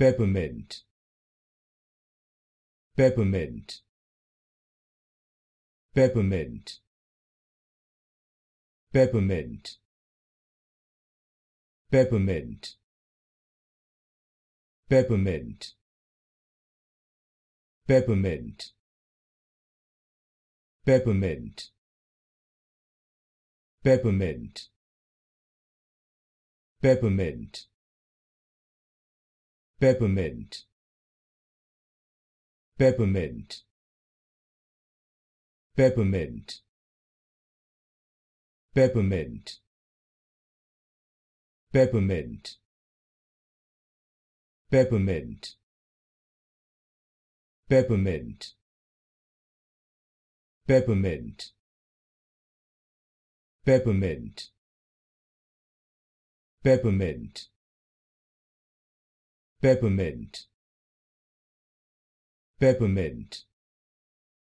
peppermint peppermint peppermint peppermint peppermint peppermint peppermint peppermint peppermint peppermint peppermint peppermint peppermint peppermint peppermint peppermint peppermint peppermint peppermint peppermint peppermint peppermint